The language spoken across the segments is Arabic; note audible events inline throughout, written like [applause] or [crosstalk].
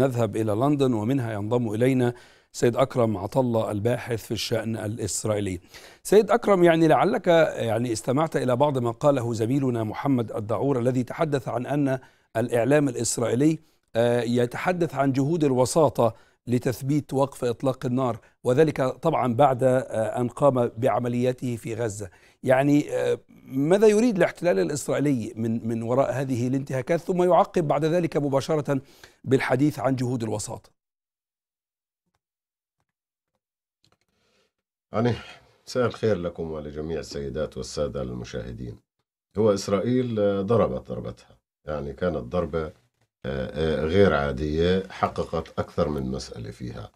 نذهب إلى لندن ومنها ينضم إلينا سيد أكرم عطلة الباحث في الشأن الإسرائيلي سيد أكرم يعني لعلك يعني استمعت إلى بعض ما قاله زميلنا محمد الدعور الذي تحدث عن أن الإعلام الإسرائيلي آه، يتحدث عن جهود الوساطة لتثبيت وقف اطلاق النار وذلك طبعا بعد آه، ان قام بعملياته في غزه يعني آه، ماذا يريد الاحتلال الاسرائيلي من من وراء هذه الانتهاكات ثم يعقب بعد ذلك مباشره بالحديث عن جهود الوساطه يعني مساء الخير لكم ولجميع السيدات والساده المشاهدين هو اسرائيل آه، ضربت ضربتها يعني كانت ضربه غير عادية حققت أكثر من مسألة فيها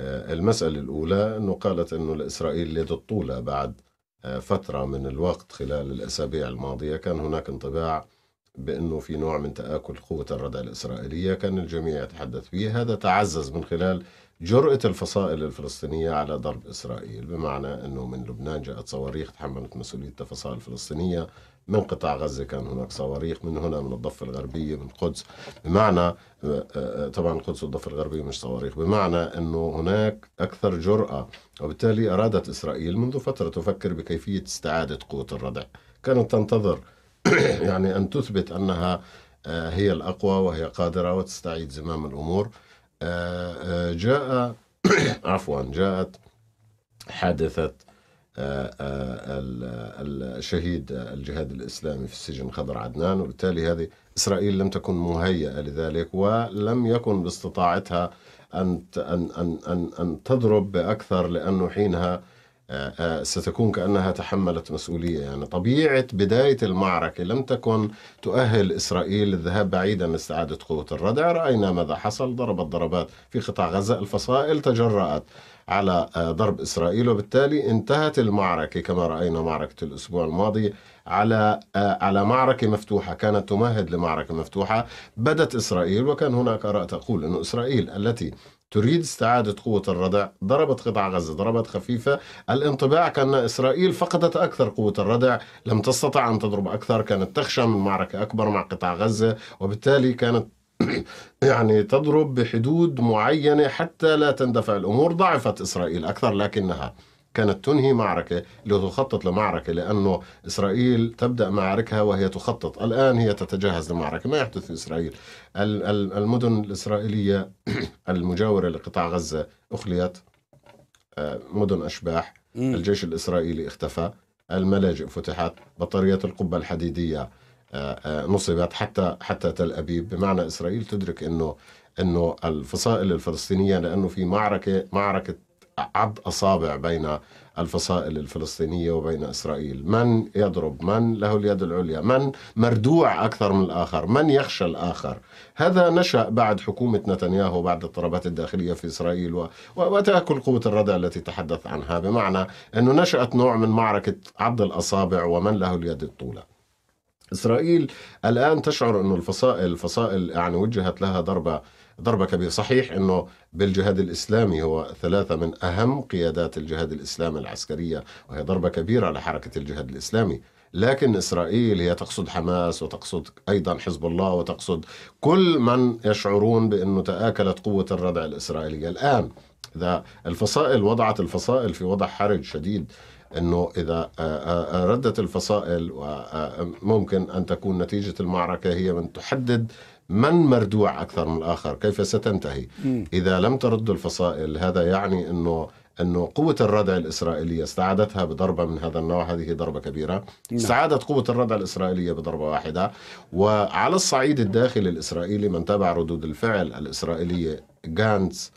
المسألة الأولى أنه قالت أنه الإسرائيل يد الطولة بعد آه، فترة من الوقت خلال الأسابيع الماضية كان هناك انطباع بأنه في نوع من تآكل قوة الردع الإسرائيلية كان الجميع يتحدث به هذا تعزز من خلال جرأة الفصائل الفلسطينية على ضرب إسرائيل بمعنى أنه من لبنان جاءت صواريخ تحملت مسؤولية الفصائل الفلسطينية من قطاع غزة كان هناك صواريخ من هنا من الضفة الغربية من القدس بمعنى آه، آه، طبعا القدس والضفة الغربية مش صواريخ بمعنى أنه هناك أكثر جرأة وبالتالي أرادت إسرائيل منذ فترة تفكر بكيفية استعادة قوة الردع كانت تنتظر [clears throat] يعني أن تثبت أنها آه، هي الأقوى وهي قادرة وتستعيد زمام الأمور آه، آه، جاء [clears throat] عفوا جاءت حادثة الشهيد الجهاد الإسلامي في السجن خضر عدنان وبالتالي هذه إسرائيل لم تكن مهيئة لذلك ولم يكن باستطاعتها أن أن أن أن تضرب بأكثر لأنه حينها آه، آه، ستكون كأنها تحملت مسؤولية يعني طبيعة بداية المعركة لم تكن تؤهل إسرائيل للذهاب بعيدا استعاده قوة الردع رأينا ماذا حصل ضربت ضربات في قطاع غزة الفصائل تجرأت على آه، ضرب إسرائيل وبالتالي انتهت المعركة كما رأينا معركة الأسبوع الماضي على على معركة مفتوحة كانت تمهد لمعركة مفتوحة بدت إسرائيل وكان هناك آراء تقول أن إسرائيل التي تريد استعادة قوة الردع ضربت قطاع غزة ضربت خفيفة الانطباع كان إسرائيل فقدت أكثر قوة الردع لم تستطع أن تضرب أكثر كانت تخشى من معركة أكبر مع قطاع غزة وبالتالي كانت [clears throat] يعني تضرب بحدود معينة حتى لا تندفع الأمور ضعفت إسرائيل أكثر لكنها كانت تنهي معركة لتخطط لمعركة لأنه إسرائيل تبدأ معاركها وهي تخطط الآن هي تتجهز لمعركة ما يحدث في إسرائيل المدن الإسرائيلية [clears throat] المجاورة لقطاع غزة أخليت آه، مدن أشباح الجيش الإسرائيلي اختفى الملاجئ فتحت بطاريات القبة الحديدية آه، آه، نصبت حتى حتى تل أبيب بمعنى إسرائيل تدرك أنه انه الفصائل الفلسطينيه لانه في معركه معركه عض أصابع بين الفصائل الفلسطينية وبين إسرائيل من يضرب من له اليد العليا من مردوع أكثر من الآخر من يخشى الآخر هذا نشأ بعد حكومة نتنياهو بعد الاضطرابات الداخلية في إسرائيل وتأكل قوة الردع التي تحدث عنها بمعنى أنه نشأت نوع من معركة عض الأصابع ومن له اليد الطولة إسرائيل الآن تشعر أنه الفصائل الفصائل يعني وجهت لها ضربة ضربة كبيرة صحيح أنه بالجهاد الإسلامي هو ثلاثة من أهم قيادات الجهاد الإسلامي العسكرية وهي ضربة كبيرة على حركة الجهاد الإسلامي لكن إسرائيل هي تقصد حماس وتقصد أيضا حزب الله وتقصد كل من يشعرون بأنه تآكلت قوة الردع الإسرائيلية الآن إذا الفصائل وضعت الفصائل في وضع حرج شديد انه اذا آه، آه، آه، ردت الفصائل وممكن ان تكون نتيجه المعركه هي من تحدد من مردوع اكثر من الاخر كيف ستنتهي اذا لم ترد الفصائل هذا يعني انه انه قوه الردع الاسرائيليه استعادتها بضربه من هذا النوع هذه ضربه كبيره نعم. استعادت قوه الردع الاسرائيليه بضربه واحده وعلى الصعيد الداخلي الاسرائيلي من تابع ردود الفعل الاسرائيليه جانس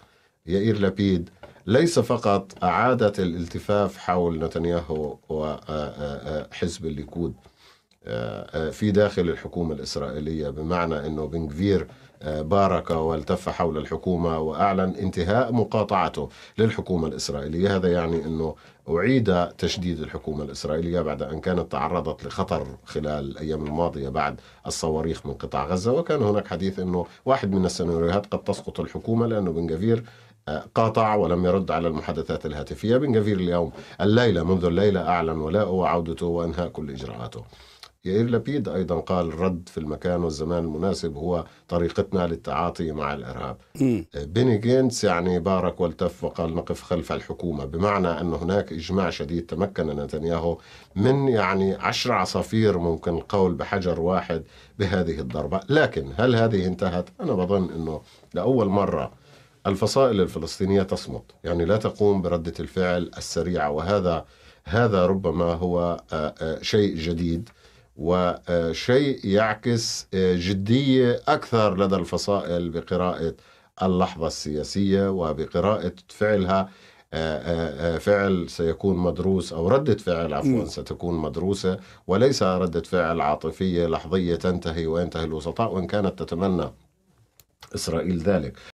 يائير لابيد ليس فقط اعادت الالتفاف حول نتنياهو وحزب آه، آه، آه، الليكود آه، آه، في داخل الحكومة الإسرائيلية بمعنى أنه بنكفير آه، بارك والتف حول الحكومة وأعلن انتهاء مقاطعته للحكومة الإسرائيلية هذا يعني أنه أعيد تشديد الحكومة الإسرائيلية بعد أن كانت تعرضت لخطر خلال الأيام الماضية بعد الصواريخ من قطاع غزة وكان هناك حديث أنه واحد من السيناريوهات قد تسقط الحكومة لأنه بنغفير قاطع ولم يرد على المحادثات الهاتفية بنغفير اليوم الليلة منذ الليلة أعلن ولاءه وعودته وإنهاء كل إجراءاته يائير لبيد أيضا قال الرد في المكان والزمان المناسب هو طريقتنا للتعاطي مع الإرهاب بيني جينتس يعني بارك والتف وقال نقف خلف الحكومة بمعنى أن هناك إجماع شديد تمكن نتنياهو من يعني عشر عصافير ممكن القول بحجر واحد بهذه الضربة لكن هل هذه انتهت؟ أنا بظن أنه لأول مرة الفصائل الفلسطينية تصمت يعني لا تقوم بردة الفعل السريعة وهذا هذا ربما هو آه، آه، شيء جديد وشيء يعكس آه، جدية أكثر لدى الفصائل بقراءة اللحظة السياسية وبقراءة فعلها آه، آه، فعل سيكون مدروس أو ردة فعل عفوا ستكون مدروسة وليس ردة فعل عاطفية لحظية تنتهي وينتهي الوسطاء وإن كانت تتمنى إسرائيل ذلك